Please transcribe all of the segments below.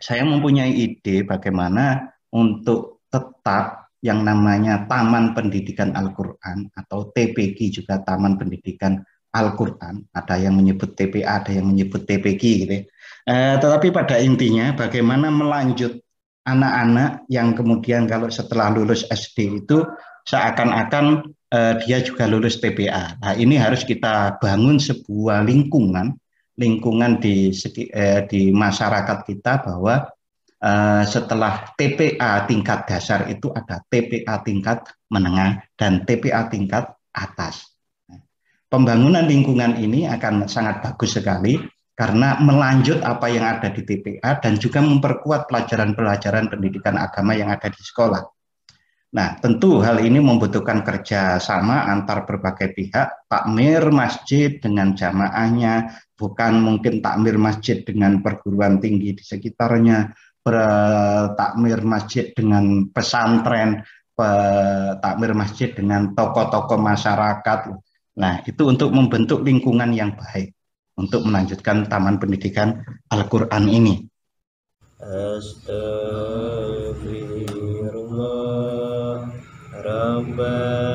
saya mempunyai ide bagaimana untuk tetap yang namanya Taman Pendidikan Al-Quran atau TPG juga Taman Pendidikan Al-Quran. Ada yang menyebut TPA, ada yang menyebut TPG gitu ya. Eh, tetapi pada intinya bagaimana melanjut anak-anak yang kemudian kalau setelah lulus SD itu seakan-akan eh, dia juga lulus TPA. Nah ini harus kita bangun sebuah lingkungan lingkungan di eh, di masyarakat kita bahwa eh, setelah TPA tingkat dasar itu ada TPA tingkat menengah dan TPA tingkat atas. Pembangunan lingkungan ini akan sangat bagus sekali karena melanjut apa yang ada di TPA dan juga memperkuat pelajaran-pelajaran pendidikan agama yang ada di sekolah. Nah, tentu hal ini membutuhkan kerjasama antar berbagai pihak, takmir masjid dengan jamaahnya, bukan mungkin takmir masjid dengan perguruan tinggi di sekitarnya, takmir masjid dengan pesantren, takmir masjid dengan tokoh-tokoh masyarakat. Nah, itu untuk membentuk lingkungan yang baik untuk melanjutkan taman pendidikan Al-Qur'an ini. Astagfirullah Rabbana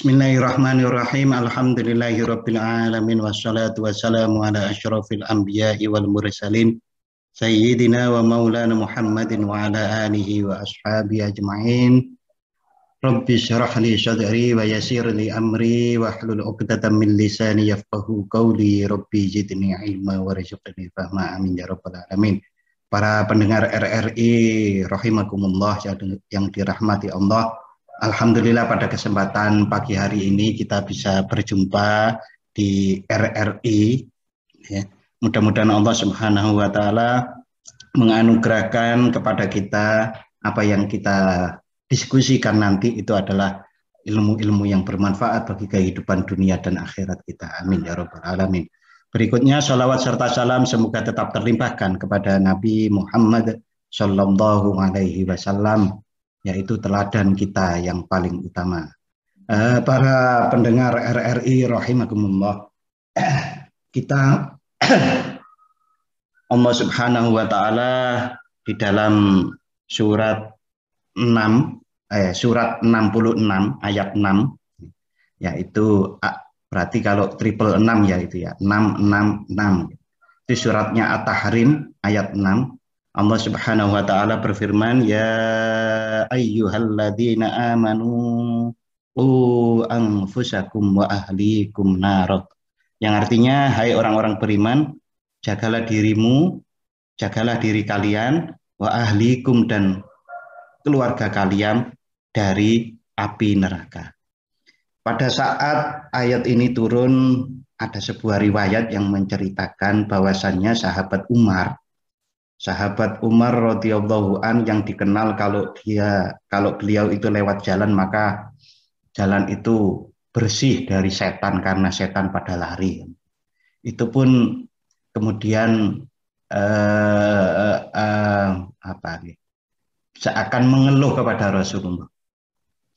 Bismillahirrahmanirrahim. Alhamdulillahirabbil alamin wassalatu wassalamu ala asyrafil anbiya'i wal mursalin sayyidina wa maulana Muhammadin wa ala alihi wa ashabi ajma'in. Rabbi syrah li sadri wa yassir li amri wa hlul 'uqdatam min lisani yafqahu qawli. Rabbi zidni ilma wa rizqni fahma amin ya rabbal alamin. Para pendengar RRI rahimakumullah yang dirahmati Allah Alhamdulillah pada kesempatan pagi hari ini kita bisa berjumpa di RRI. Ya. Mudah-mudahan Allah Subhanahu wa taala menganugerahkan kepada kita apa yang kita diskusikan nanti itu adalah ilmu-ilmu yang bermanfaat bagi kehidupan dunia dan akhirat kita. Amin ya rabbal alamin. Berikutnya salawat serta salam semoga tetap terlimpahkan kepada Nabi Muhammad Shallallahu alaihi wasallam yaitu teladan kita yang paling utama. Eh, para pendengar RRI rahimakumullah, kita Allah Subhanahu wa taala di dalam surat 6 eh surat 66 ayat 6 yaitu berarti kalau triple 6 ya itu ya 666 itu suratnya At-Tahrim ayat 6 Allah Subhanahu wa taala berfirman, "Ya ayyuhalladzina amanu qu anfusakum wa ahlikum narot." Yang artinya, hai orang-orang beriman, jagalah dirimu, jagalah diri kalian, wa ahlikum dan keluarga kalian dari api neraka. Pada saat ayat ini turun, ada sebuah riwayat yang menceritakan bahwasannya sahabat Umar sahabat Umar radhiyallahu an yang dikenal kalau dia kalau beliau itu lewat jalan maka jalan itu bersih dari setan karena setan pada lari. Itu pun kemudian eh, eh, apa seakan mengeluh kepada Rasulullah.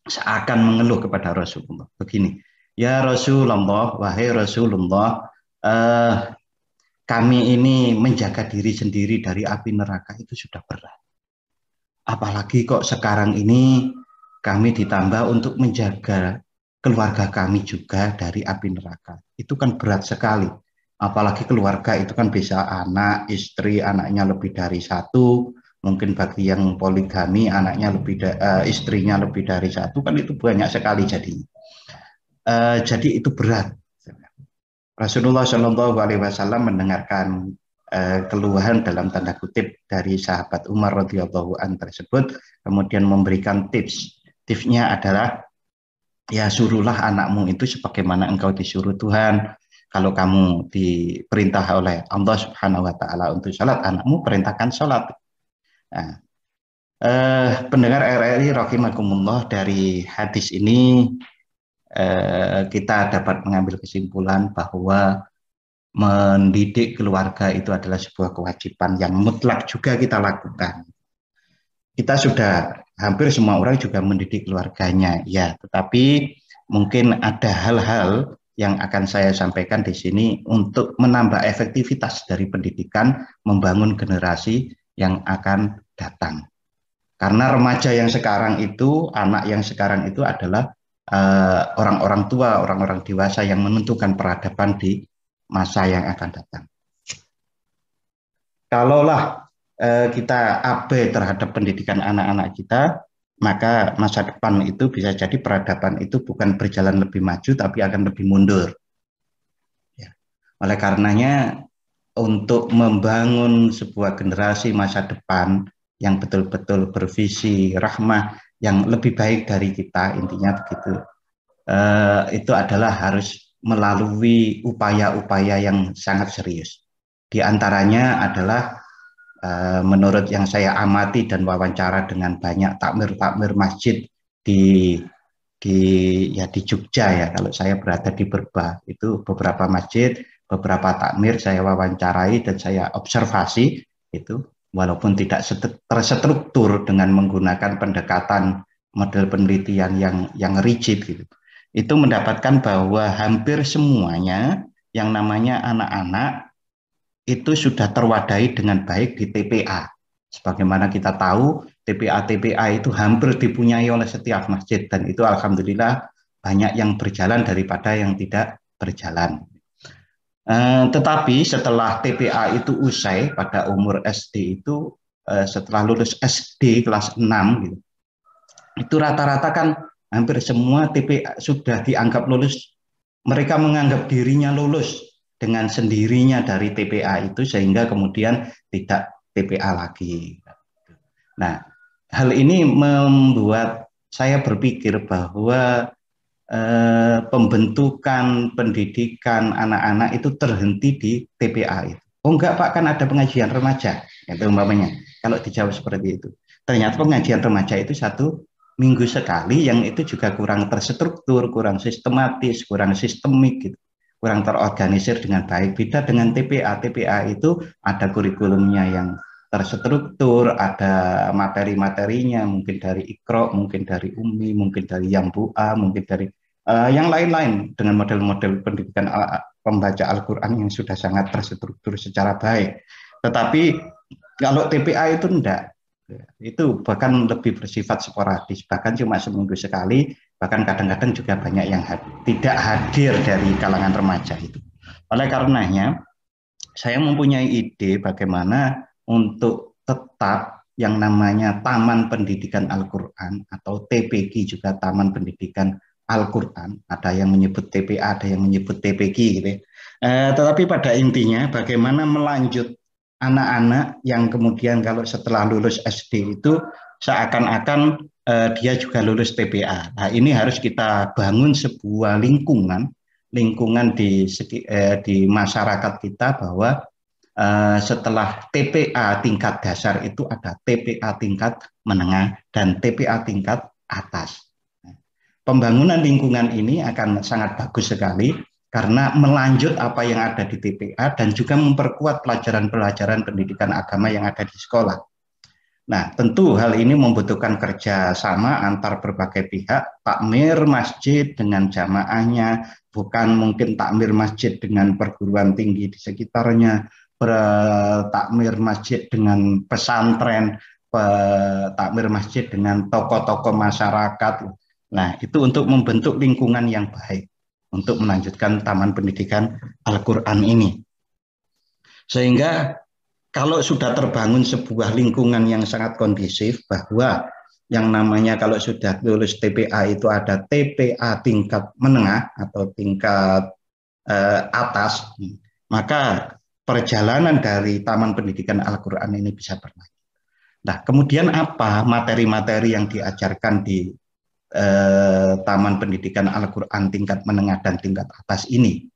Seakan mengeluh kepada Rasulullah. Begini, ya Rasulullah, wahai Rasulullah, eh, kami ini menjaga diri sendiri dari api neraka itu sudah berat. Apalagi kok sekarang ini kami ditambah untuk menjaga keluarga kami juga dari api neraka. Itu kan berat sekali. Apalagi keluarga itu kan bisa anak, istri, anaknya lebih dari satu. Mungkin bagi yang poligami, anaknya lebih da- uh, istrinya lebih dari satu kan itu banyak sekali jadinya. Uh, jadi itu berat Rasulullah Shallallahu Alaihi Wasallam mendengarkan eh, keluhan dalam tanda kutip dari sahabat Umar radhiyallahu an tersebut, kemudian memberikan tips. Tipsnya adalah ya suruhlah anakmu itu sebagaimana engkau disuruh Tuhan. Kalau kamu diperintah oleh Allah Subhanahu Wa Taala untuk sholat, anakmu perintahkan sholat. Nah, eh, pendengar RRI rahimakumullah dari hadis ini Eh, kita dapat mengambil kesimpulan bahwa mendidik keluarga itu adalah sebuah kewajiban yang mutlak juga kita lakukan. Kita sudah hampir semua orang juga mendidik keluarganya, ya. Tetapi mungkin ada hal-hal yang akan saya sampaikan di sini untuk menambah efektivitas dari pendidikan, membangun generasi yang akan datang. Karena remaja yang sekarang itu, anak yang sekarang itu adalah Eh, orang-orang uh, tua, orang-orang dewasa yang menentukan peradaban di masa yang akan datang. Kalaulah uh, kita abe terhadap pendidikan anak-anak kita, maka masa depan itu bisa jadi peradaban itu bukan berjalan lebih maju, tapi akan lebih mundur. Ya. Oleh karenanya, untuk membangun sebuah generasi masa depan yang betul-betul bervisi rahmah yang lebih baik dari kita intinya begitu uh, itu adalah harus melalui upaya-upaya yang sangat serius di antaranya adalah uh, menurut yang saya amati dan wawancara dengan banyak takmir-takmir masjid di di ya di Jogja ya kalau saya berada di Berba itu beberapa masjid beberapa takmir saya wawancarai dan saya observasi itu walaupun tidak terstruktur dengan menggunakan pendekatan model penelitian yang yang rigid gitu. Itu mendapatkan bahwa hampir semuanya yang namanya anak-anak itu sudah terwadai dengan baik di TPA. Sebagaimana kita tahu, TPA-TPA itu hampir dipunyai oleh setiap masjid dan itu alhamdulillah banyak yang berjalan daripada yang tidak berjalan. Eh, tetapi setelah TPA itu usai pada umur SD itu eh, setelah lulus SD kelas 6 gitu, itu rata-rata kan hampir semua TPA sudah dianggap lulus. Mereka menganggap dirinya lulus dengan sendirinya dari TPA itu sehingga kemudian tidak TPA lagi. Nah, hal ini membuat saya berpikir bahwa eh, pembentukan pendidikan anak-anak itu terhenti di TPA itu. Oh enggak Pak, kan ada pengajian remaja, itu ya, umpamanya. Kalau dijawab seperti itu. Ternyata pengajian remaja itu satu minggu sekali yang itu juga kurang terstruktur, kurang sistematis, kurang sistemik gitu kurang terorganisir dengan baik. Beda dengan TPA. TPA itu ada kurikulumnya yang terstruktur, ada materi-materinya, mungkin dari ikro, mungkin dari umi, mungkin dari yang bua, mungkin dari uh, yang lain-lain dengan model-model pendidikan al eh, pembaca Al-Quran yang sudah sangat terstruktur secara baik. Tetapi kalau TPA itu enggak, itu bahkan lebih bersifat sporadis, bahkan cuma seminggu sekali, bahkan kadang-kadang juga banyak yang had tidak hadir dari kalangan remaja itu. Oleh karenanya, saya mempunyai ide bagaimana untuk tetap yang namanya Taman Pendidikan Al-Quran atau TPG juga Taman Pendidikan Al-Quran. Ada yang menyebut TPA, ada yang menyebut TPG gitu ya. Eh, tetapi pada intinya bagaimana melanjut anak-anak yang kemudian kalau setelah lulus SD itu seakan-akan eh, dia juga lulus TPA. Nah ini harus kita bangun sebuah lingkungan, lingkungan di, eh, di masyarakat kita bahwa Eh, setelah TPA tingkat dasar itu ada TPA tingkat menengah dan TPA tingkat atas. Pembangunan lingkungan ini akan sangat bagus sekali karena melanjut apa yang ada di TPA dan juga memperkuat pelajaran-pelajaran pendidikan agama yang ada di sekolah. Nah, tentu hal ini membutuhkan kerjasama antar berbagai pihak, takmir masjid dengan jamaahnya, bukan mungkin takmir masjid dengan perguruan tinggi di sekitarnya, bertakmir masjid dengan pesantren, takmir masjid dengan toko-toko masyarakat. Nah, itu untuk membentuk lingkungan yang baik untuk melanjutkan taman pendidikan Al-Qur'an ini. Sehingga kalau sudah terbangun sebuah lingkungan yang sangat kondisif bahwa yang namanya kalau sudah lulus TPA itu ada TPA tingkat menengah atau tingkat eh, atas, maka perjalanan dari Taman Pendidikan Al-Quran ini bisa berlanjut. Nah, kemudian apa materi-materi yang diajarkan di eh, Taman Pendidikan Al-Quran tingkat menengah dan tingkat atas ini?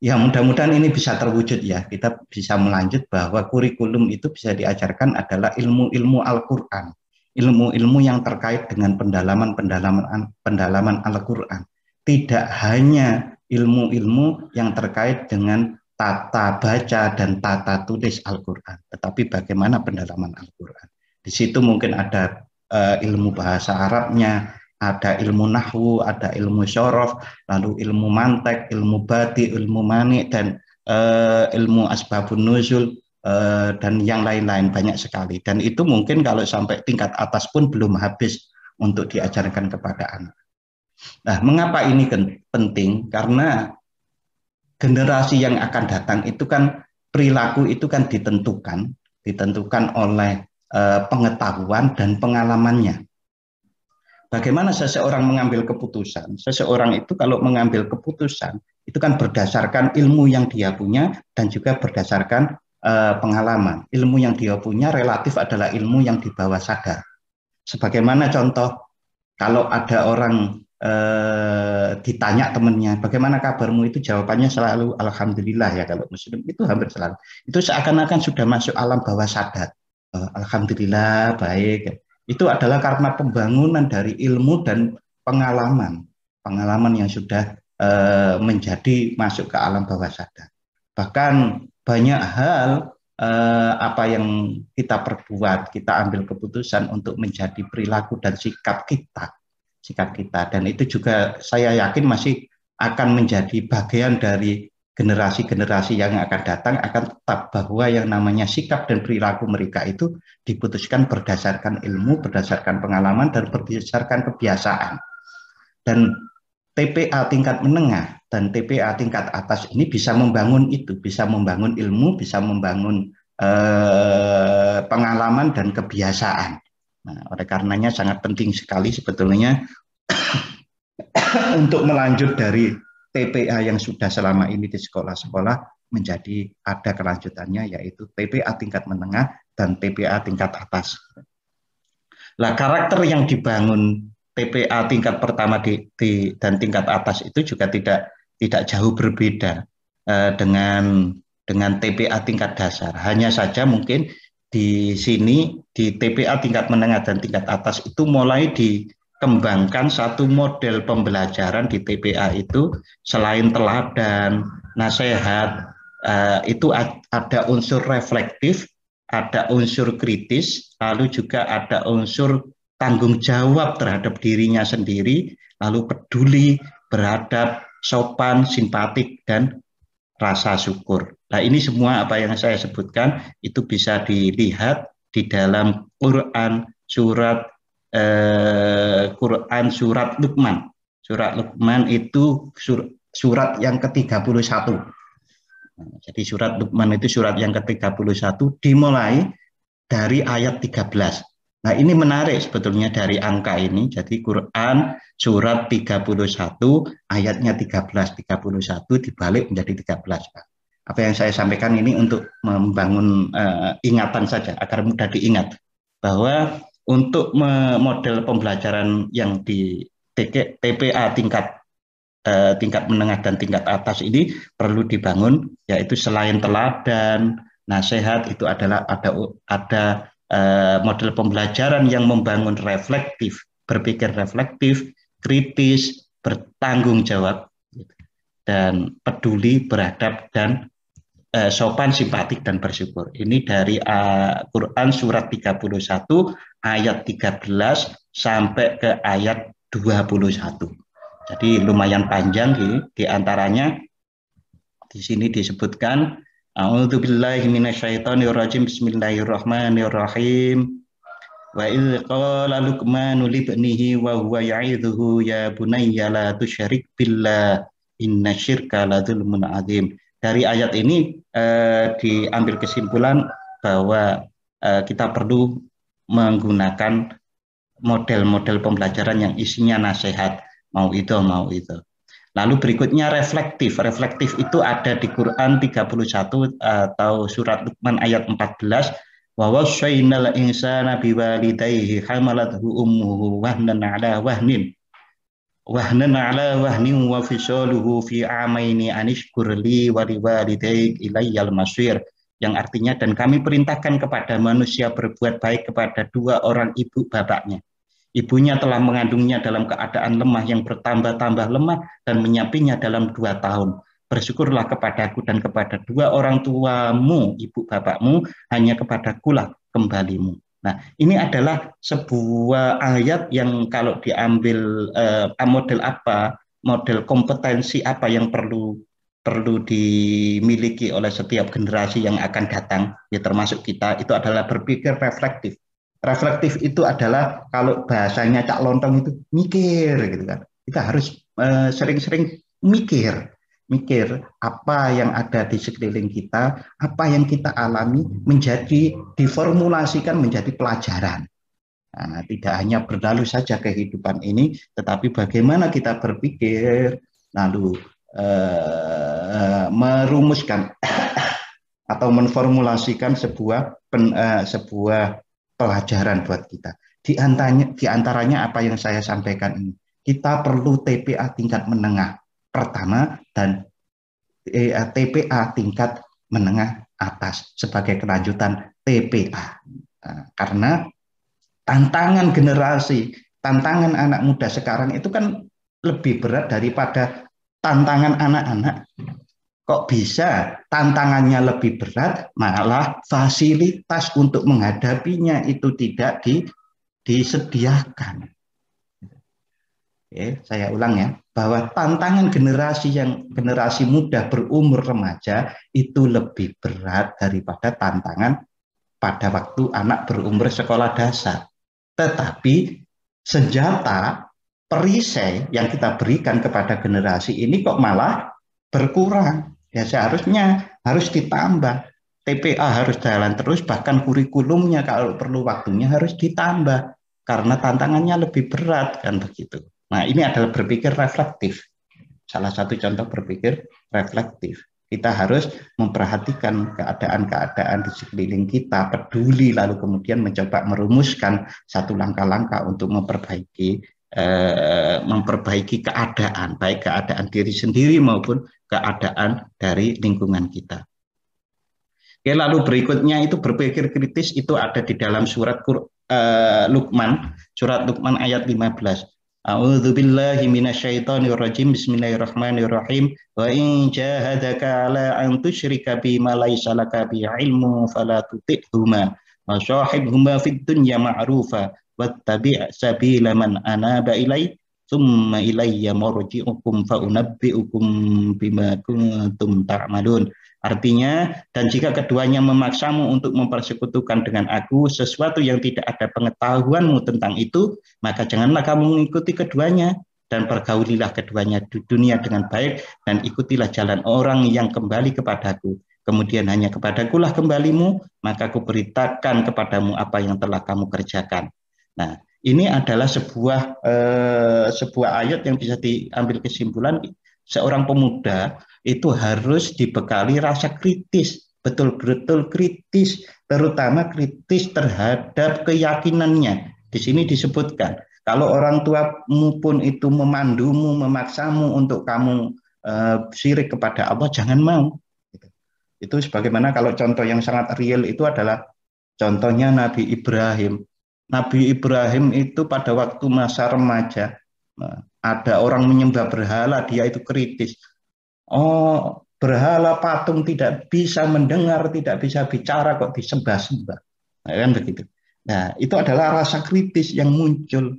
Ya, mudah-mudahan ini bisa terwujud ya. Kita bisa melanjut bahwa kurikulum itu bisa diajarkan adalah ilmu-ilmu Al-Quran. Ilmu-ilmu yang terkait dengan pendalaman-pendalaman pendalaman Al-Quran. Tidak hanya ilmu-ilmu yang terkait dengan tata baca dan tata tulis Al-Quran, tetapi bagaimana pendalaman Al-Quran. Di situ mungkin ada uh, ilmu bahasa Arabnya, ada ilmu nahwu, ada ilmu syorof, lalu ilmu mantek, ilmu bati, ilmu manik, dan uh, ilmu asbabun nuzul, uh, dan yang lain-lain banyak sekali. Dan itu mungkin kalau sampai tingkat atas pun belum habis untuk diajarkan kepada anak. Nah, mengapa ini penting? Karena generasi yang akan datang itu kan perilaku itu kan ditentukan ditentukan oleh eh, pengetahuan dan pengalamannya. Bagaimana seseorang mengambil keputusan? Seseorang itu kalau mengambil keputusan itu kan berdasarkan ilmu yang dia punya dan juga berdasarkan eh, pengalaman. Ilmu yang dia punya relatif adalah ilmu yang dibawa sadar. Sebagaimana contoh kalau ada orang eh, ditanya temennya bagaimana kabarmu itu jawabannya selalu alhamdulillah ya kalau muslim itu hampir selalu itu seakan-akan sudah masuk alam bawah sadar eh, alhamdulillah baik itu adalah karena pembangunan dari ilmu dan pengalaman pengalaman yang sudah eh, menjadi masuk ke alam bawah sadar bahkan banyak hal eh, apa yang kita perbuat kita ambil keputusan untuk menjadi perilaku dan sikap kita sikap kita dan itu juga saya yakin masih akan menjadi bagian dari generasi-generasi yang akan datang akan tetap bahwa yang namanya sikap dan perilaku mereka itu diputuskan berdasarkan ilmu, berdasarkan pengalaman dan berdasarkan kebiasaan. Dan TPA tingkat menengah dan TPA tingkat atas ini bisa membangun itu, bisa membangun ilmu, bisa membangun eh, pengalaman dan kebiasaan. Nah, oleh karenanya sangat penting sekali sebetulnya untuk melanjut dari TPA yang sudah selama ini di sekolah-sekolah menjadi ada kelanjutannya yaitu TPA tingkat menengah dan TPA tingkat atas. Lah karakter yang dibangun TPA tingkat pertama di, di dan tingkat atas itu juga tidak tidak jauh berbeda eh, dengan dengan TPA tingkat dasar. Hanya saja mungkin di sini di TPA tingkat menengah dan tingkat atas itu mulai dikembangkan satu model pembelajaran di TPA itu selain teladan, nasihat, eh, itu ada unsur reflektif, ada unsur kritis, lalu juga ada unsur tanggung jawab terhadap dirinya sendiri, lalu peduli, beradab, sopan, simpatik, dan rasa syukur. Nah, ini semua apa yang saya sebutkan itu bisa dilihat di dalam Quran surat eh, Quran surat Luqman. Surat Luqman itu sur, surat yang ke-31. satu nah, jadi surat Luqman itu surat yang ke-31 dimulai dari ayat 13. Nah, ini menarik sebetulnya dari angka ini. Jadi Quran surat 31 ayatnya 13, 31 dibalik menjadi 13, Pak apa yang saya sampaikan ini untuk membangun uh, ingatan saja agar mudah diingat bahwa untuk model pembelajaran yang di TPA tingkat eh, tingkat menengah dan tingkat atas ini perlu dibangun yaitu selain teladan nasihat itu adalah ada ada eh, model pembelajaran yang membangun reflektif berpikir reflektif kritis bertanggung jawab dan peduli berhadap dan Eh, sopan, simpatik dan bersyukur. Ini dari uh, Quran surat 31 ayat 13 sampai ke ayat 21. Jadi lumayan panjang sih. Di antaranya di sini disebutkan A'udzubillahi minasyaitonirrajim Bismillahirrahmanirrahim. Wa idh qala Luqmanu libnihi wa huwa ya'idhuhu ya bunayya la tusyrik billah inna syirka la dzulmun 'adzim dari ayat ini eh, diambil kesimpulan bahwa eh, kita perlu menggunakan model-model pembelajaran yang isinya nasihat mau itu mau itu. Lalu berikutnya reflektif. Reflektif itu ada di Quran 31 eh, atau surat Luqman ayat 14 wa wasainal insana biwalidayhi hamalathu ummuhu wahnan ala wahnin wahnan ala wahnin wa fisaluhu fi amaini anishkur li wa liwalidayk ilayyal masyir yang artinya dan kami perintahkan kepada manusia berbuat baik kepada dua orang ibu bapaknya. Ibunya telah mengandungnya dalam keadaan lemah yang bertambah-tambah lemah dan menyapinya dalam dua tahun. Bersyukurlah kepadaku dan kepada dua orang tuamu, ibu bapakmu, hanya kepadakulah kembalimu. Nah, ini adalah sebuah ayat yang kalau diambil eh, model apa, model kompetensi apa yang perlu perlu dimiliki oleh setiap generasi yang akan datang, ya termasuk kita, itu adalah berpikir reflektif. Reflektif itu adalah kalau bahasanya Cak Lontong itu mikir gitu kan. Kita harus sering eh, sering-sering mikir mikir apa yang ada di sekeliling kita, apa yang kita alami menjadi diformulasikan menjadi pelajaran. Nah, tidak hanya berlalu saja kehidupan ini, tetapi bagaimana kita berpikir lalu eh, merumuskan atau menformulasikan sebuah pen, eh, sebuah pelajaran buat kita. Di antaranya, di antaranya apa yang saya sampaikan ini, kita perlu TPA tingkat menengah pertama dan eh, TPA tingkat menengah atas sebagai kelanjutan TPA. Nah, karena tantangan generasi, tantangan anak muda sekarang itu kan lebih berat daripada tantangan anak-anak. Kok bisa tantangannya lebih berat, malah fasilitas untuk menghadapinya itu tidak di, disediakan ya, saya ulang ya, bahwa tantangan generasi yang generasi muda berumur remaja itu lebih berat daripada tantangan pada waktu anak berumur sekolah dasar. Tetapi senjata perisai yang kita berikan kepada generasi ini kok malah berkurang. Ya seharusnya harus ditambah. TPA harus jalan terus, bahkan kurikulumnya kalau perlu waktunya harus ditambah karena tantangannya lebih berat kan begitu. Nah, ini adalah berpikir reflektif. Salah satu contoh berpikir reflektif. Kita harus memperhatikan keadaan-keadaan di sekeliling kita, peduli, lalu kemudian mencoba merumuskan satu langkah-langkah untuk memperbaiki eh, memperbaiki keadaan, baik keadaan diri sendiri maupun keadaan dari lingkungan kita. Oke, lalu berikutnya itu berpikir kritis itu ada di dalam surat eh, Lukman surat Lukman ayat 15 A'udzu billahi minasyaitonir rajim. Bismillahirrahmanirrahim. Wa in jahadaka ala an tusyrika bi ma laisa laka bi ilmu fala tuti'huma wa shahibhuma fid dunya ma'rufa wattabi' sabila man anaba ilai thumma ilayya marji'ukum fa unabbi'ukum bima kuntum ta'malun. Ta Artinya, dan jika keduanya memaksamu untuk mempersekutukan dengan aku sesuatu yang tidak ada pengetahuanmu tentang itu, maka janganlah kamu mengikuti keduanya dan pergaulilah keduanya di dunia dengan baik dan ikutilah jalan orang yang kembali kepadaku. Kemudian hanya kepadakulah kembalimu, maka aku beritakan kepadamu apa yang telah kamu kerjakan. Nah, ini adalah sebuah eh, sebuah ayat yang bisa diambil kesimpulan seorang pemuda itu harus dibekali rasa kritis, betul-betul kritis, terutama kritis terhadap keyakinannya. Di sini disebutkan, kalau orang tuamu pun itu memandumu, memaksamu untuk kamu e, sirik kepada Allah, jangan mau. Itu sebagaimana kalau contoh yang sangat real itu adalah contohnya Nabi Ibrahim. Nabi Ibrahim itu pada waktu masa remaja, ada orang menyembah berhala, dia itu kritis. Oh, berhala patung tidak bisa mendengar, tidak bisa bicara, kok disembah-sembah. Nah, kan begitu. Nah, itu adalah rasa kritis yang muncul.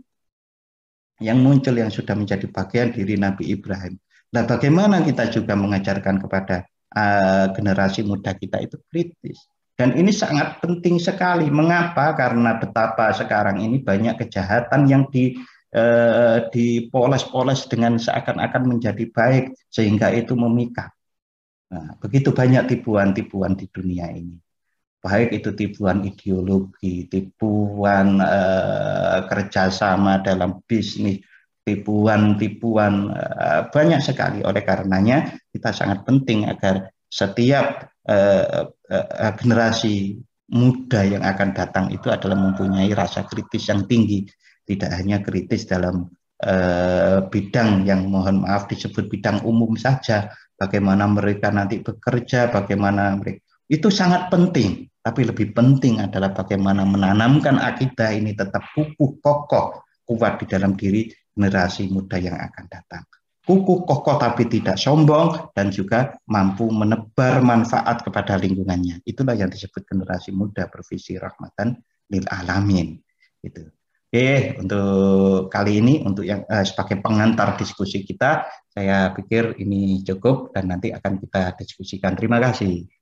Yang muncul yang sudah menjadi bagian diri Nabi Ibrahim. Nah, bagaimana kita juga mengajarkan kepada uh, generasi muda kita itu kritis. Dan ini sangat penting sekali. Mengapa? Karena betapa sekarang ini banyak kejahatan yang di Eh, dipoles-poles dengan seakan-akan menjadi baik sehingga itu memikat. Nah, begitu banyak tipuan-tipuan di dunia ini. Baik itu tipuan ideologi, tipuan uh, kerjasama dalam bisnis, tipuan-tipuan uh, banyak sekali. Oleh karenanya kita sangat penting agar setiap uh, uh, generasi muda yang akan datang itu adalah mempunyai rasa kritis yang tinggi tidak hanya kritis dalam eh, bidang yang mohon maaf disebut bidang umum saja, bagaimana mereka nanti bekerja, bagaimana mereka itu sangat penting. Tapi lebih penting adalah bagaimana menanamkan akidah ini tetap kukuh, kokoh, kuat di dalam diri generasi muda yang akan datang. Kukuh, kokoh tapi tidak sombong dan juga mampu menebar manfaat kepada lingkungannya. Itulah yang disebut generasi muda bervisi rahmatan lil alamin. Itu. Oke, untuk kali ini untuk yang uh, sebagai pengantar diskusi kita, saya pikir ini cukup dan nanti akan kita diskusikan. Terima kasih.